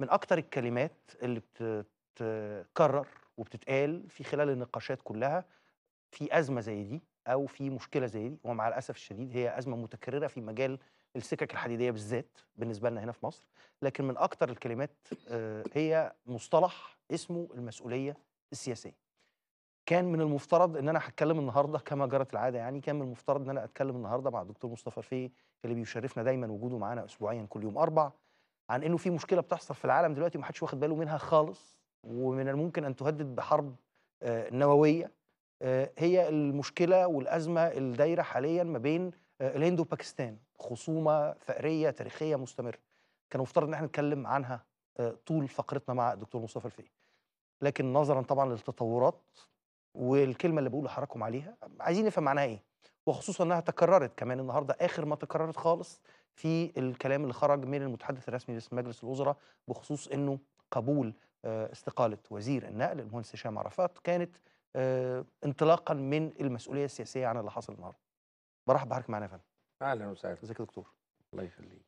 من اكتر الكلمات اللي بتتكرر وبتتقال في خلال النقاشات كلها في ازمه زي دي او في مشكله زي دي ومع الاسف الشديد هي ازمه متكرره في مجال السكك الحديديه بالذات بالنسبه لنا هنا في مصر لكن من اكتر الكلمات آه، هي مصطلح اسمه المسؤوليه السياسيه كان من المفترض ان انا هتكلم النهارده كما جرت العاده يعني كان من المفترض ان انا اتكلم النهارده مع الدكتور مصطفى في اللي بيشرفنا دايما وجوده معانا اسبوعيا كل يوم اربع عن انه في مشكله بتحصل في العالم دلوقتي ومحدش واخد باله منها خالص ومن الممكن ان تهدد بحرب آه، نوويه آه، هي المشكله والازمه الدايره حاليا ما بين آه، الهند وباكستان خصومه فاريه تاريخيه مستمره كان مفترض ان احنا نتكلم عنها طول فقرتنا مع الدكتور مصطفى الفقي لكن نظرا طبعا للتطورات والكلمه اللي بقول لحضراتكم عليها عايزين نفهم معناها ايه وخصوصا انها تكررت كمان النهارده اخر ما تكررت خالص في الكلام اللي خرج من المتحدث الرسمي باسم مجلس الوزراء بخصوص انه قبول آه، استقاله وزير النقل المهندس هشام عرفات كانت آه، انطلاقا من المسؤوليه السياسيه عن اللي حصل النهارده. برحب بحضرتك معانا يا فندم. اهلا وسهلا. ازيك يا دكتور؟ الله يخليك.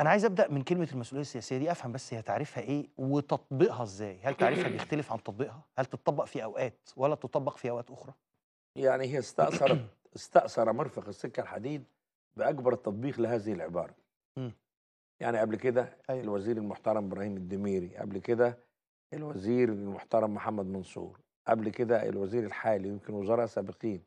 انا عايز ابدا من كلمه المسؤوليه السياسيه دي افهم بس هي تعريفها ايه وتطبيقها ازاي؟ هل تعريفها بيختلف عن تطبيقها؟ هل تتطبق في اوقات ولا تطبق في اوقات اخرى؟ يعني هي استأثرت استأثر مرفق السكة الحديد بأكبر التطبيق لهذه العبارة يعني قبل كده أيوة. الوزير المحترم إبراهيم الدميري قبل كده الوزير المحترم محمد منصور قبل كده الوزير الحالي يمكن وزراء سابقين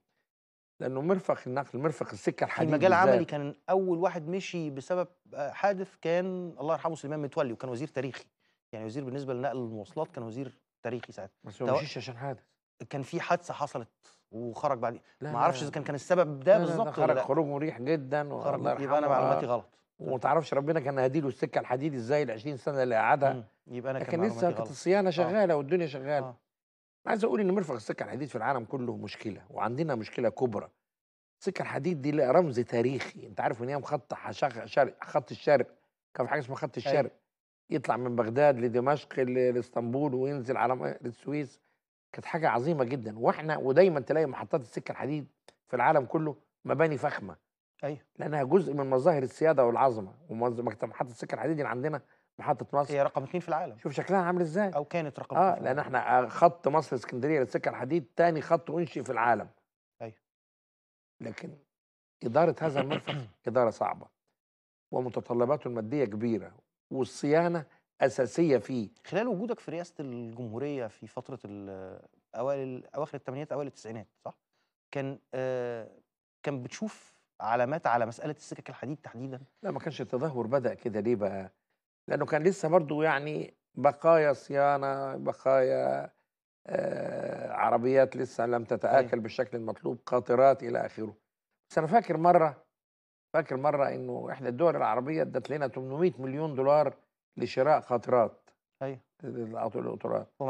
لأنه مرفق النقل مرفق السكة الحديد المجال العملي كان أول واحد مشي بسبب حادث كان الله يرحمه سليمان متولي وكان وزير تاريخي يعني وزير بالنسبة لنقل المواصلات كان وزير تاريخي ساعتها بس هو مشيش عشان حادث كان في حادثة حصلت وخرج لا ما اعرفش اذا كان كان السبب ده بالظبط خرج خروج مريح جدا يبقى انا معلوماتي غلط وما تعرفش ربنا كان هديله السكه الحديد ازاي ال 20 سنه اللي قعدها يبقى انا لكن لسه كانت الصيانه آه. شغاله آه. والدنيا شغاله آه. عايز اقول ان مرفق السكه الحديد في العالم كله مشكله وعندنا مشكله كبرى السكه الحديد دي رمز تاريخي انت عارف ان هي مخطط شرق خط الشرق كان في حاجه اسمها خط أيوه. الشرق أي. يطلع من بغداد لدمشق لاسطنبول وينزل على السويس كانت حاجه عظيمه جدا واحنا ودايما تلاقي محطات السكه الحديد في العالم كله مباني فخمه ايوه لانها جزء من مظاهر السياده والعظمه ومحطه السكه الحديد اللي عندنا محطه مصر هي رقم اثنين في العالم شوف شكلها عامل ازاي او كانت رقم اه لان احنا آه، خط مصر اسكندريه للسكه الحديد ثاني خط انشئ في العالم ايوه لكن اداره هذا المنفذ اداره صعبه ومتطلباته الماديه كبيره والصيانه اساسيه فيه خلال وجودك في رئاسه الجمهوريه في فتره اوائل اواخر الثمانينات اوائل التسعينات صح كان آه كان بتشوف علامات على مساله السكك الحديد تحديدا لا ما كانش التدهور بدا كده ليه بقى لانه كان لسه برضه يعني بقايا صيانه بقايا آه عربيات لسه لم تتآكل أيه. بالشكل المطلوب قاطرات إلى آخره بس أنا فاكر مرة فاكر مرة إنه إحدى الدول العربية ادت لنا 800 مليون دولار لشراء قطرات ايوه القطرات